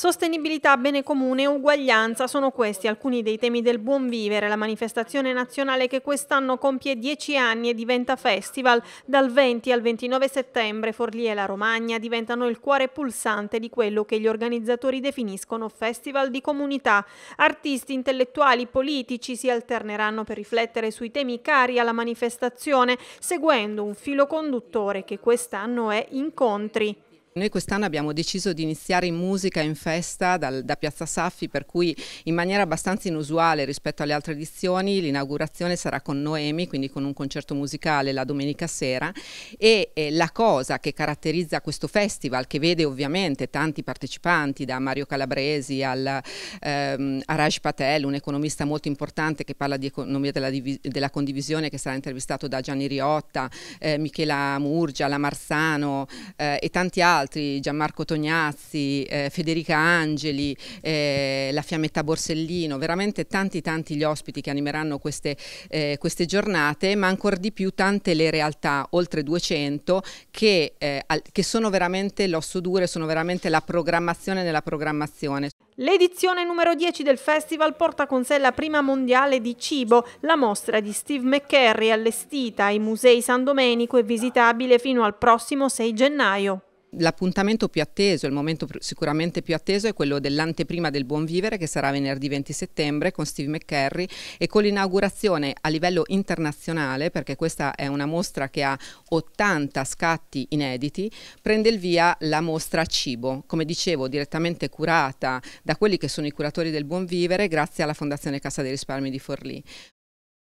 Sostenibilità, bene comune e uguaglianza sono questi alcuni dei temi del buon vivere, la manifestazione nazionale che quest'anno compie 10 anni e diventa festival. Dal 20 al 29 settembre Forlì e la Romagna diventano il cuore pulsante di quello che gli organizzatori definiscono festival di comunità. Artisti, intellettuali, politici si alterneranno per riflettere sui temi cari alla manifestazione, seguendo un filo conduttore che quest'anno è incontri. Noi quest'anno abbiamo deciso di iniziare in musica in festa dal, da Piazza Saffi, per cui in maniera abbastanza inusuale rispetto alle altre edizioni l'inaugurazione sarà con Noemi, quindi con un concerto musicale la domenica sera e eh, la cosa che caratterizza questo festival, che vede ovviamente tanti partecipanti, da Mario Calabresi al, ehm, a Raj Patel, un economista molto importante che parla di economia della, della condivisione, che sarà intervistato da Gianni Riotta, eh, Michela Murgia, la Marsano eh, e tanti altri, altri, Gianmarco Tognazzi, eh, Federica Angeli, eh, la Fiammetta Borsellino, veramente tanti tanti gli ospiti che animeranno queste, eh, queste giornate, ma ancora di più tante le realtà, oltre 200, che, eh, al, che sono veramente l'osso duro, sono veramente la programmazione nella programmazione. L'edizione numero 10 del festival porta con sé la prima mondiale di cibo, la mostra di Steve McCarry allestita ai Musei San Domenico e visitabile fino al prossimo 6 gennaio. L'appuntamento più atteso, il momento sicuramente più atteso è quello dell'anteprima del Buon Vivere che sarà venerdì 20 settembre con Steve McCarry e con l'inaugurazione a livello internazionale, perché questa è una mostra che ha 80 scatti inediti, prende il via la mostra Cibo, come dicevo direttamente curata da quelli che sono i curatori del Buon Vivere grazie alla Fondazione Cassa dei Risparmi di Forlì.